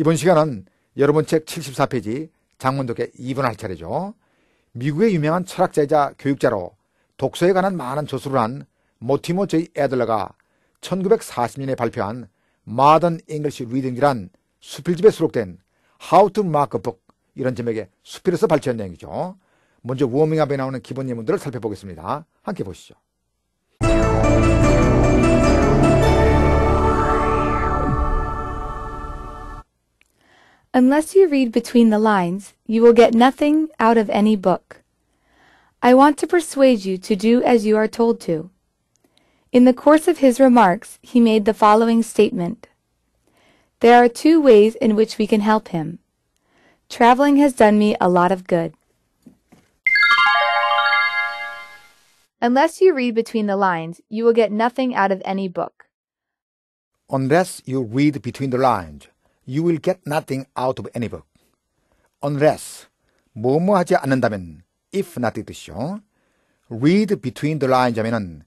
이번 시간은 여러분 책 74페이지 장문독의 2분 할 차례죠. 미국의 유명한 철학자이자 교육자로 독서에 관한 많은 조술을한 모티모 제이 애들러가 1940년에 발표한 마던 잉글시 리딩이란 수필집에 수록된 How to Mark a Book 이런 제목의 수필에서 발췌한 내용이죠. 먼저 워밍업에 나오는 기본 예문들을 살펴보겠습니다. 함께 보시죠. Unless you read between the lines, you will get nothing out of any book. I want to persuade you to do as you are told to. In the course of his remarks, he made the following statement. There are two ways in which we can help him. Traveling has done me a lot of good. Unless you read between the lines, you will get nothing out of any book. Unless you read between the lines, You will get nothing out of any book. Unless, 뭐 뭐 하지 않는다면, if not 뜻이죠. read between the lines 하면은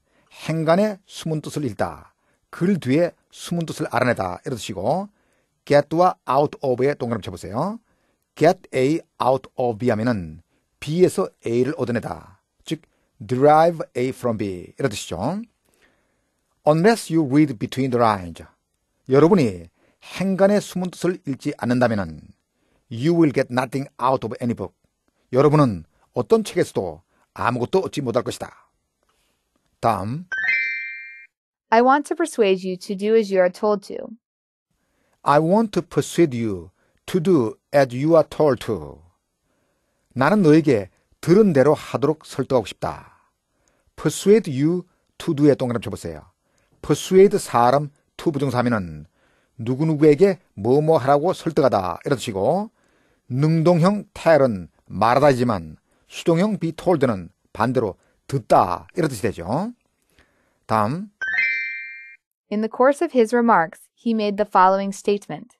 행간에 숨은 뜻을 읽다. 글 뒤에 숨은 뜻을 알아내다. 이런 뜻이고, get와 out o f 에 동그라미 쳐보세요. get A out of B 하면은 B에서 A를 얻어내다. 즉, derive A from B. 이런 뜻이죠. Unless you read between the lines. 여러분이 행간의 숨은 뜻을 읽지 않는다면 You will get nothing out of any book. 여러분은 어떤 책에서도 아무것도 얻지 못할 것이다. 다음 I want to persuade you to do as you are told to. I want to persuade you to do as you are told to. 나는 너에게 들은 대로 하도록 설득하고 싶다. persuade you to do에 동그라미 쳐보세요. persuade 사람 to 부정사면은 누구누구에게 뭐뭐 하라고 설득하다 이런 뜻이고 능동형 텔은 말하다지만 수동형 비톨드는 반대로 듣다 이런 뜻이 되죠. 다음 In the course of his remarks, he made the following statement.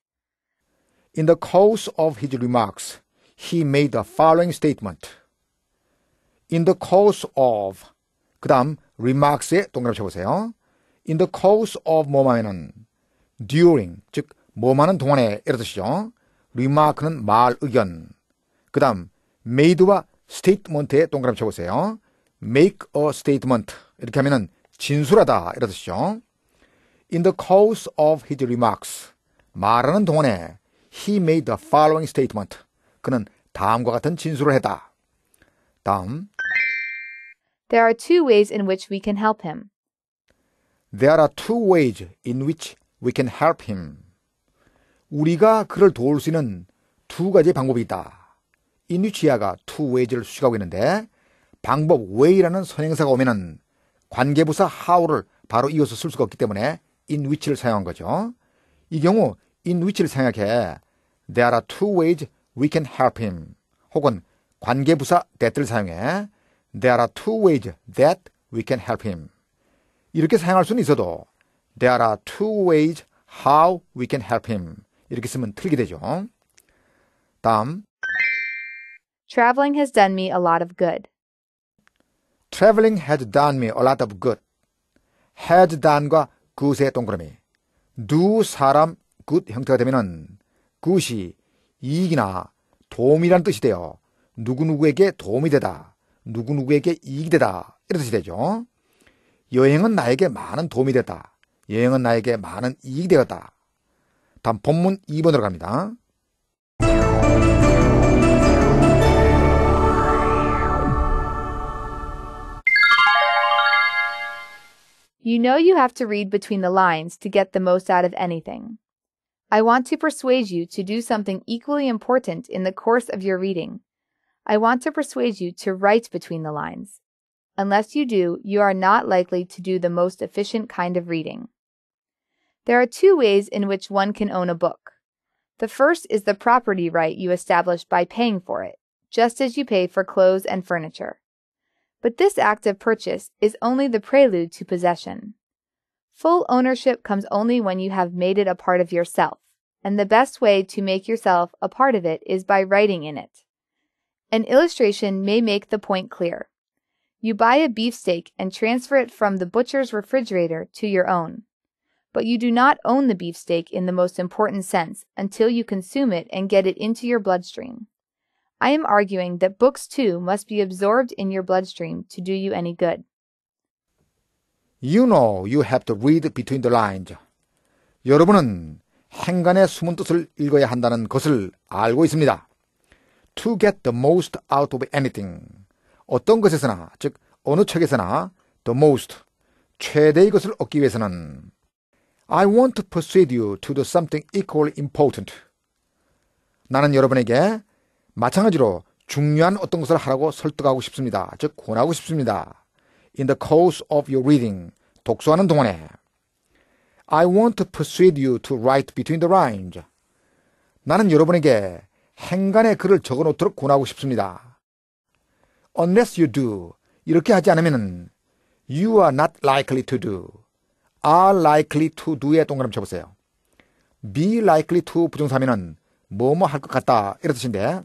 In the course of his remarks, he made the following statement. In the course of 그다음 remarks에 동그라미 쳐보세요. In the course of 뭐뭐에는 during 즉 뭐하는 동안에 이런 뜻이죠. remark는 말 의견. 그다음 made와 statement에 동그라미 쳐보세요. make a statement 이렇게 하면은 진술하다 이런 뜻이죠. In the course of his remarks 말하는 동안에 he made the following statement. 그는 다음과 같은 진술을 했다. 다음 There are two ways in which we can help him. There are two ways in which We can help him. 우리가 그를 도울 수 있는 두 가지 방법이 있다. 인유치아가 two ways를 수식하고 있는데 방법 way라는 선행사가 오면은 관계부사 how를 바로 이어서 쓸 수가 없기 때문에 in which를 사용한 거죠. 이 경우 in which를 생각해 there are two ways we can help him 혹은 관계부사 that를 사용해 there are two ways that we can help him 이렇게 사용할 수는 있어도 There are two ways how we can help him. 이렇게 쓰면 틀리게 되죠. 다음. Traveling has done me a lot of good. Traveling has done me a lot of good. has done과 good의 동그라미. do 사람 good 형태가 되면은 good이 이익이나 도움이란 뜻이 돼요. 누구누구에게 도움이 되다. 누구누구에게 이익이 되다. 이런 뜻이 되죠. 여행은 나에게 많은 도움이 되다. 여행은 나에게 많은 이익이 되었다. 다음 본문 2번으로 갑니다. You know you have to read between the lines to get the most out of anything. I want to persuade you to do something equally important in the course of your reading. I want to persuade you to write between the lines. Unless you do, you are not likely to do the most efficient kind of reading. There are two ways in which one can own a book. The first is the property right you establish by paying for it, just as you pay for clothes and furniture. But this act of purchase is only the prelude to possession. Full ownership comes only when you have made it a part of yourself, and the best way to make yourself a part of it is by writing in it. An illustration may make the point clear. You buy a beefsteak and transfer it from the butcher's refrigerator to your own but you do not own the beefsteak in the most important sense until you consume it and get it into your bloodstream. I am arguing that books too must be absorbed in your bloodstream to do you any good. You know you have to read between the lines. 여러분은 행간의 숨은 뜻을 읽어야 한다는 것을 알고 있습니다. To get the most out of anything. 어떤 것에서나, 즉 어느 책에서나 the most, 최대의 것을 얻기 위해서는 I want to persuade you to do something equally important. 나는 여러분에게 마찬가지로 중요한 어떤 것을 하라고 설득하고 싶습니다. 즉, 권하고 싶습니다. In the course of your reading, 독서하는 동안에 I want to persuade you to write between the lines. 나는 여러분에게 행간의 글을 적어 놓도록 권하고 싶습니다. Unless you do, 이렇게 하지 않으면 you are not likely to do. are likely to do에 동그라미 쳐보세요. be likely to 부정사면은 뭐뭐 할 것 같다 이런 뜻인데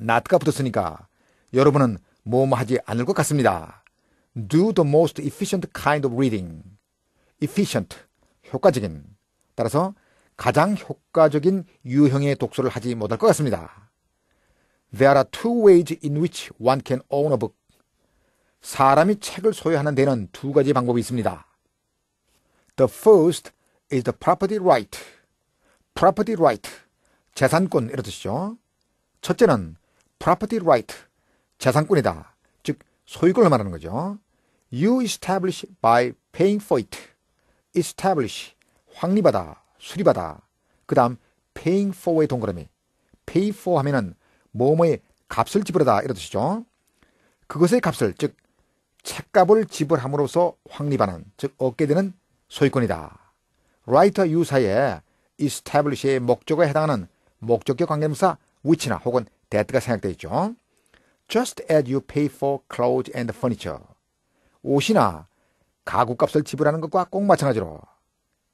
not가 붙었으니까 여러분은 뭐뭐 하지 않을 것 같습니다. do the most efficient kind of reading. efficient 효과적인 따라서 가장 효과적인 유형의 독서를 하지 못할 것 같습니다. There are two ways in which one can own a book. 사람이 책을 소유하는 데는 두 가지 방법이 있습니다. The first is the property right. property right. 재산권 이런 뜻이죠. 첫째는 property right. 재산권이다. 즉 소유권을 말하는 거죠. You establish by paying for it. establish 확립하다, 수립하다. 그다음 paying for의 동그라미. pay for 하면은 뭐뭐의 값을 지불하다 이런 뜻이죠. 그것의 값을 즉 책값을 지불함으로써 확립하는 즉 얻게 되는 소유권이다. 라이터 유사에 establish의 목적에 해당하는 목적격 관계명사 which나 혹은 that가 생각되죠 just as you pay for clothes and furniture. 옷이나 가구값을 지불하는 것과 꼭 마찬가지로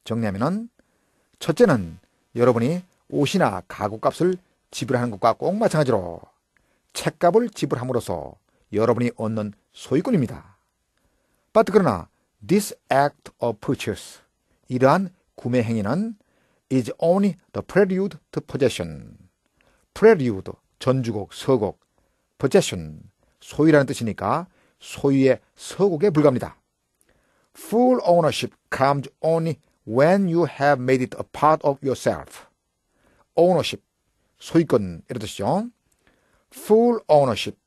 정리하면 첫째는 여러분이 옷이나 가구값을 지불하는 것과 꼭 마찬가지로 책값을 지불함으로써 여러분이 얻는 소유권입니다. But 그러나 This act of purchase 이러한 구매 행위는 is only the prelude to possession. prelude 전주곡 서곡 possession 소유라는 뜻이니까 소유의 서곡에 불과합니다. Full ownership comes only when you have made it a part of yourself. ownership 소유권 이런 뜻이죠. full ownership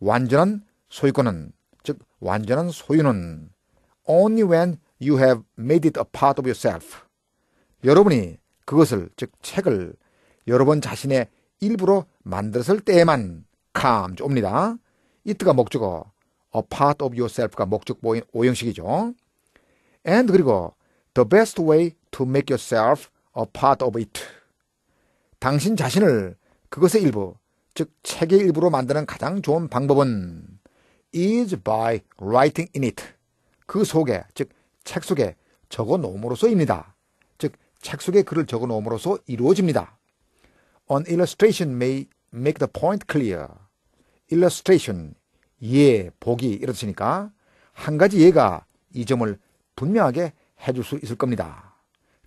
완전한 소유권은 즉 완전한 소유는 only when you have made it a part of yourself. 여러분이 그것을 즉 책을 여러분 자신의 일부로 만들었을 때에만 comes 옵니다. it가 목적어, a part of yourself가 목적보인 오형식이죠. and 그리고 the best way to make yourself a part of it. 당신 자신을 그것의 일부, 즉 책의 일부로 만드는 가장 좋은 방법은 is by writing in it. 그 속에 즉 책 속에 적어 놓음으로써입니다. 즉 책 속에 글을 적어 놓음으로써 이루어집니다. An illustration may make the point clear. illustration 예, 보기 이렇으니까 한 가지 예가 이 점을 분명하게 해줄 수 있을 겁니다.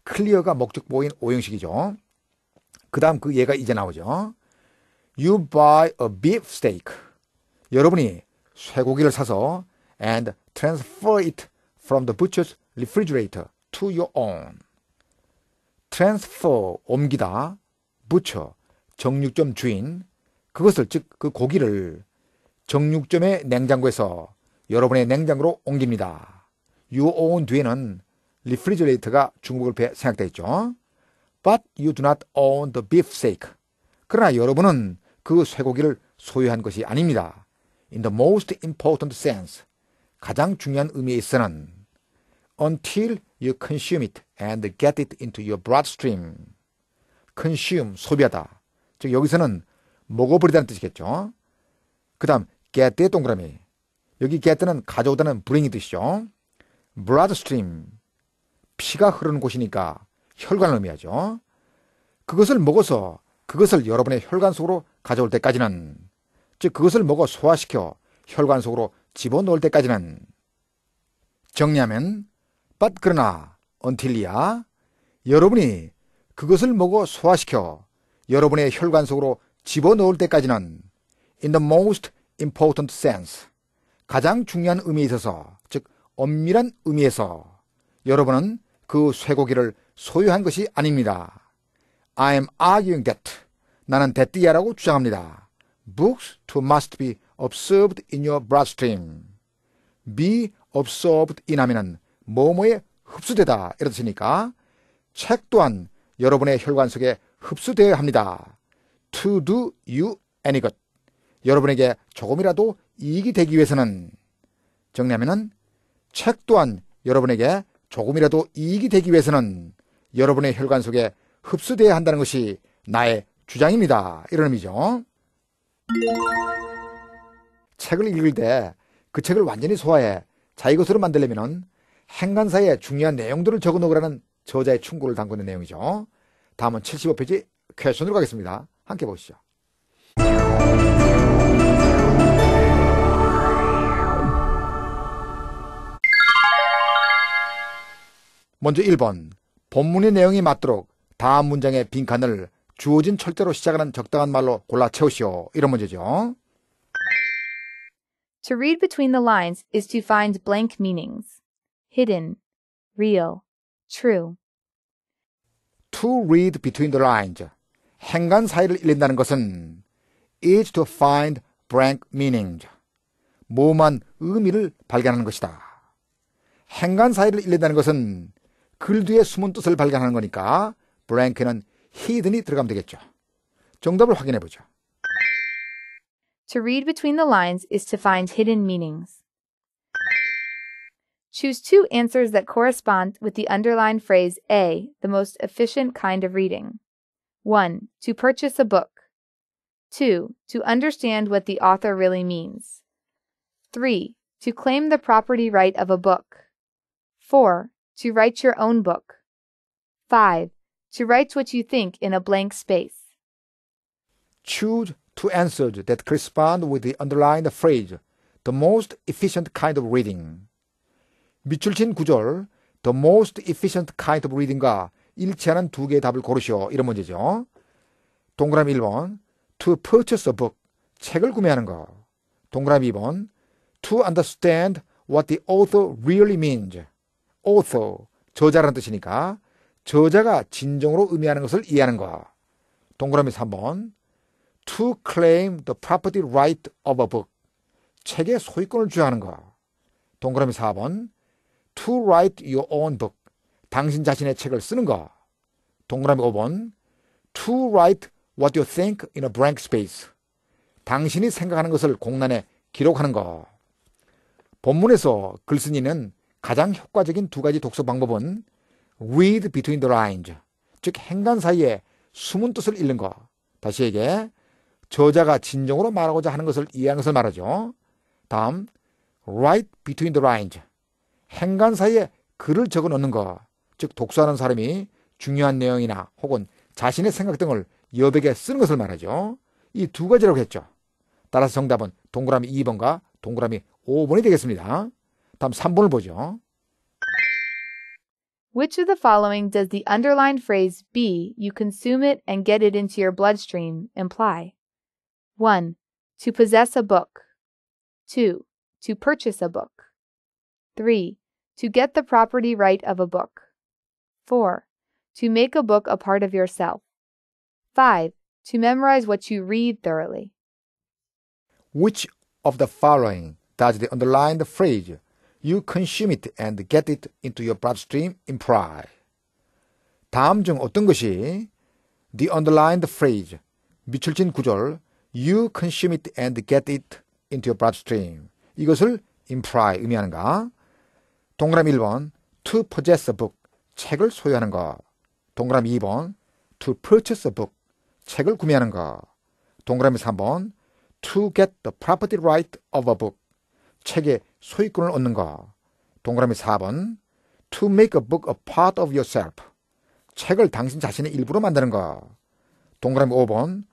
클리어가 목적보인 오형식이죠. 그 다음 그 예가 이제 나오죠. You buy a beef steak. 여러분이 쇠고기를 사서 and transfer it from the butcher's refrigerator to your own. transfer 옮기다 butcher 정육점 주인 그것을 즉 그 고기를 정육점의 냉장고에서 여러분의 냉장고로 옮깁니다. you own 뒤에는 refrigerator가 중국을 생각되어 있죠. But you do not own the beef steak. 그러나 여러분은 그 쇠고기를 소유한 것이 아닙니다. In the most important sense. 가장 중요한 의미에 있어는 until you consume it and get it into your bloodstream. consume, 소비하다. 즉, 여기서는 먹어버리다는 뜻이겠죠. 그 다음, get의 동그라미. 여기 get는 가져오다는 bring이 뜻이죠. bloodstream. 피가 흐르는 곳이니까 혈관을 의미하죠. 그것을 먹어서 그것을 여러분의 혈관 속으로 가져올 때까지는 즉 그것을 먹어 소화시켜 혈관 속으로 집어넣을 때까지는 정리하면 but 그러나 언틸리아 여러분이 그것을 먹어 소화시켜 여러분의 혈관 속으로 집어넣을 때까지는 in the most important sense 가장 중요한 의미에 있어서 즉 엄밀한 의미에서 여러분은 그 쇠고기를 소유한 것이 아닙니다. I am arguing that 나는 데띠야라고 주장합니다. Books to must be observed in your bloodstream. be absorbed in 하면은 뭐뭐에 흡수되다 이런 뜻이니까 책 또한 여러분의 혈관 속에 흡수되어야 합니다. to do you any good. 여러분에게 조금이라도 이익이 되기 위해서는 정리하면은 책 또한 여러분에게 조금이라도 이익이 되기 위해서는 여러분의 혈관 속에 흡수되어야 한다는 것이 나의 주장입니다. 이런 의미죠. 책을 읽을 때 그 책을 완전히 소화해 자기 것으로 만들려면 행간사에 중요한 내용들을 적어 놓으라는 저자의 충고를 담그는 내용이죠. 다음은 75페이지 퀘션으로 가겠습니다. 함께 보시죠. 먼저 1번 본문의 내용이 맞도록 다음 문장의 빈칸을 주어진 철대로 시작하는 적당한 말로 골라 채우시오. 이런 문제죠. To read between the lines is to find blank meanings hidden, real, true. To read between the lines. 행간 사이를 읽는다는 것은 is to find blank meanings. 모호한 의미를 발견하는 것이다. 행간 사이를 읽는다는 것은 글 뒤에 숨은 뜻을 발견하는 거니까 b l a n k 는 hidden이 들어가면 되겠죠. 정답을 확인해 보죠. To read between the lines is to find hidden meanings. Choose two answers that correspond with the underlined phrase A, the most efficient kind of reading. 1. To purchase a book. 2. To understand what the author really means. 3. To claim the property right of a book. 4. To write your own book. 5. To write what you think in a blank space. Choose two answers that correspond with the underlined phrase, the most efficient kind of reading. 밑줄 친 구절, the most efficient kind of reading과 일치하는 두 개의 답을 고르시오. 이런 문제죠. 동그라미 1번, to purchase a book, 책을 구매하는 거. 동그라미 2번, to understand what the author really means. author, 저자라는 뜻이니까 저자가 진정으로 의미하는 것을 이해하는 거. 동그라미 3번, to claim the property right of a book. 책의 소유권을 주장하는 것. 동그라미 4번. to write your own book. 당신 자신의 책을 쓰는 것. 동그라미 5번. to write what you think in a blank space. 당신이 생각하는 것을 공란에 기록하는 것. 본문에서 글쓴이는 가장 효과적인 두 가지 독서 방법은 read between the lines, 즉 행간 사이에 숨은 뜻을 읽는 것. 다시 얘기해 저자가 진정으로 말하고자 하는 것을 이해하는 것을 말하죠. 다음, right between the lines. 행간 사이에 글을 적어 놓는 것. 즉, 독서하는 사람이 중요한 내용이나 혹은 자신의 생각 등을 여백에 쓰는 것을 말하죠. 이 두 가지라고 했죠. 따라서 정답은 동그라미 2번과 동그라미 5번이 되겠습니다. 다음 3번을 보죠. Which of the following does the underlined phrase be you consume it and get it into your bloodstream imply? 1. To possess a book. 2. To purchase a book. 3. To get the property right of a book. 4. To make a book a part of yourself. 5. To memorize what you read thoroughly. Which of the following does the underlined phrase, you consume it and get it into your bloodstream, imply? 다음 중 어떤 것이 the underlined phrase, 미출진 구절, you consume it and get it into your bloodstream. 이것을 imply 의미하는가? 동그라미 1번 to possess a book 책을 소유하는 것. 동그라미 2번 to purchase a book 책을 구매하는 것. 동그라미 3번 to get the property right of a book 책의 소유권을 얻는 것. 동그라미 4번 to make a book a part of yourself 책을 당신 자신의 일부로 만드는 것. 동그라미 5번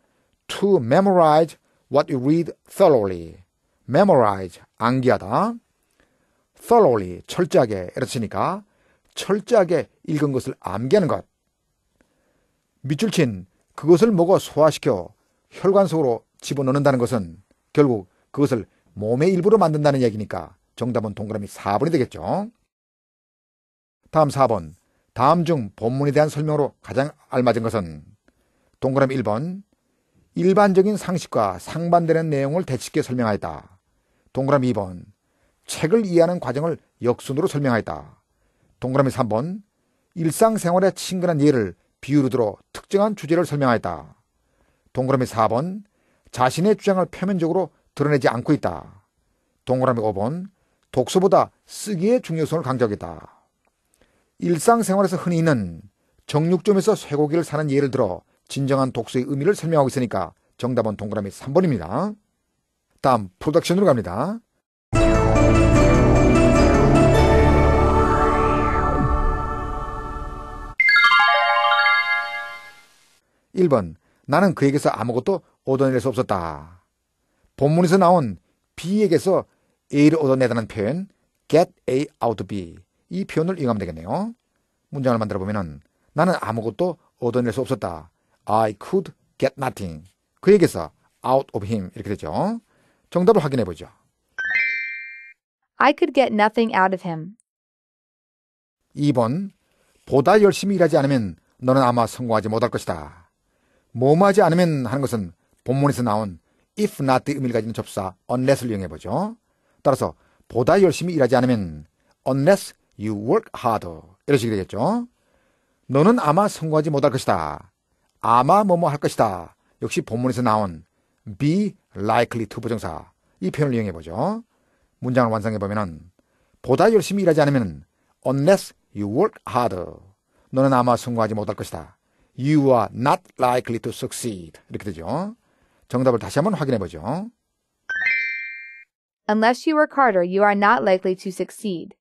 to memorize what you read thoroughly. memorize, 암기하다. thoroughly, 철저하게. 이렇으니까 철저하게 읽은 것을 암기하는 것. 밑줄 친 그것을 먹어 소화시켜 혈관 속으로 집어넣는다는 것은 결국 그것을 몸의 일부로 만든다는 얘기니까 정답은 동그라미 4번이 되겠죠. 다음 4번. 다음 중 본문에 대한 설명으로 가장 알맞은 것은 동그라미 1번 일반적인 상식과 상반되는 내용을 대칙게 설명하였다. 동그라미 2번. 책을 이해하는 과정을 역순으로 설명하였다. 동그라미 3번. 일상생활에 친근한 예를 비유로 들어 특정한 주제를 설명하였다. 동그라미 4번. 자신의 주장을 표면적으로 드러내지 않고 있다. 동그라미 5번. 독서보다 쓰기의 중요성을 강조하겠다. 일상생활에서 흔히 있는 정육점에서 쇠고기를 사는 예를 들어 진정한 독서의 의미를 설명하고 있으니까 정답은 동그라미 3번입니다. 다음 프로덕션으로 갑니다. (1번) 나는 그에게서 아무것도 얻어낼 수 없었다. 본문에서 나온 B에게서 A를 얻어내다는 표현 get A out of B 이 표현을 이용하면 되겠네요. 문장을 만들어 보면은 나는 아무것도 얻어낼 수 없었다. I could get nothing. 그에게서 out of him 이렇게 되죠. 정답을 확인해 보죠. I could get nothing out of him. 2번 보다 열심히 일하지 않으면 너는 아마 성공하지 못할 것이다. 뭐하지 않으면 하는 것은 본문에서 나온 if not 의미를 가지는 접사 unless를 이용해 보죠. 따라서 보다 열심히 일하지 않으면 unless you work harder 이런 식이 되겠죠. 너는 아마 성공하지 못할 것이다. 아마 뭐뭐 할 것이다. 역시 본문에서 나온 be likely to 부정사 이 표현을 이용해 보죠. 문장을 완성해 보면은 보다 열심히 일하지 않으면 unless you work harder 너는 아마 성공하지 못할 것이다. You are not likely to succeed 이렇게 되죠. 정답을 다시 한번 확인해 보죠. Unless you work harder, you are not likely to succeed.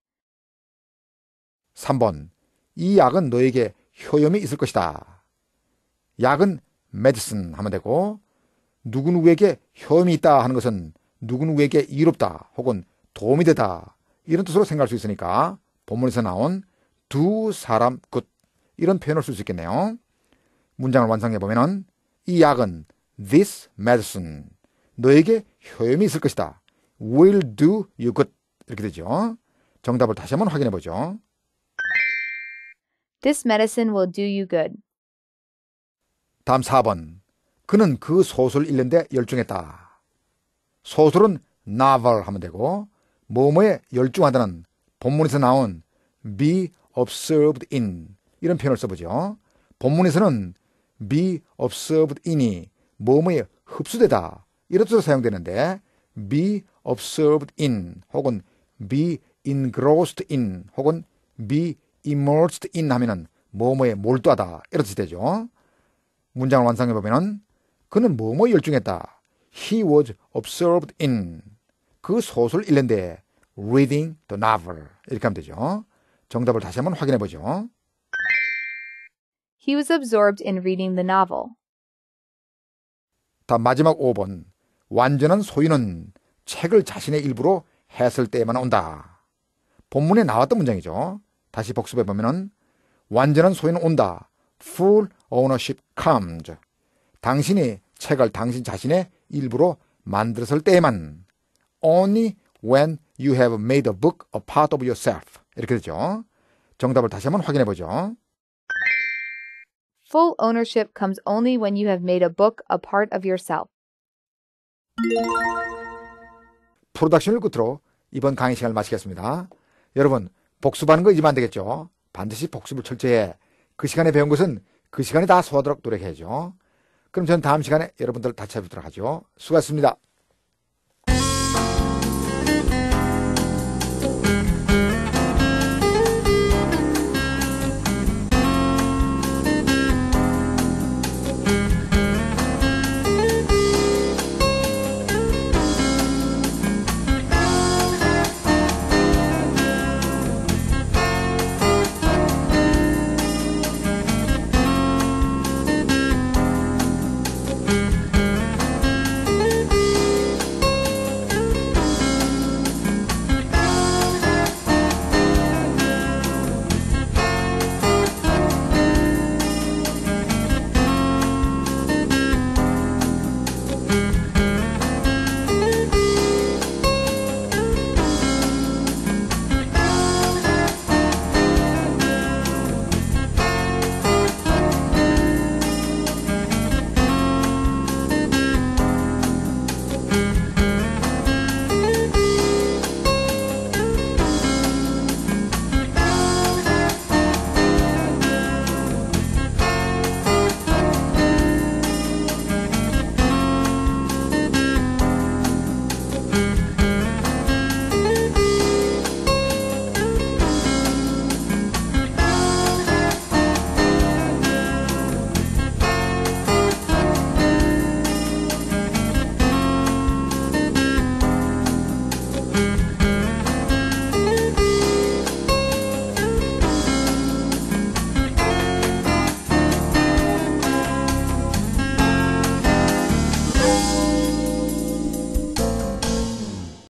3번. 이 약은 너에게 효염이 있을 것이다. 약은 medicine 하면 되고 누구누구에게 혐이 있다 하는 것은 누구누구에게 이롭다 혹은 도움이 되다 이런 뜻으로 생각할 수 있으니까 본문에서 나온 두 사람 끝 이런 표현을 쓸 수 있겠네요. 문장을 완성해 보면은 이 약은 this medicine 너에게 효험이 있을 것이다. will do you good 이렇게 되죠. 정답을 다시 한번 확인해 보죠. This medicine will do you good. 다음 4번. 그는 그 소설을 읽는데 열중했다. 소설은 novel 하면 되고 뭐뭐에 열중하다는 본문에서 나온 be observed in 이런 표현을 써보죠. 본문에서는 be observed in이 뭐뭐에 흡수되다 이런 뜻으로 사용되는데 be observed in 혹은 be engrossed in 혹은 be immersed in 하면은 뭐뭐에 몰두하다 이런 뜻이 되죠. 문장을 완성해 보면은 그는 뭐뭐 열중했다. He was absorbed in 그 소설 읽는데 reading the novel 이렇게 하면 되죠. 정답을 다시 한번 확인해 보죠. He was absorbed in reading the novel. 다음 마지막 5번. 완전한 소유는 책을 자신의 일부로 했을 때에만 온다. 본문에 나왔던 문장이죠. 다시 복습해 보면은 완전한 소유는 온다. Full ownership comes. 당신이 책을 당신 자신의 일부로 만들었을 때에만 only when you have made a book a part of yourself. 이렇게 되죠. 정답을 다시 한번 확인해 보죠. Full ownership comes only when you have made a book a part of yourself. 프로덕션을 끝으로 이번 강의 시간을 마치겠습니다. 여러분, 복습하는 거 잊으면 안 되겠죠? 반드시 복습을 철저히 해. 그 시간에 배운 것은 그시간에다 소화하도록 노력해야죠. 그럼 저는 다음 시간에 여러분들 다찾아 뵙도록 하죠. 수고하셨습니다.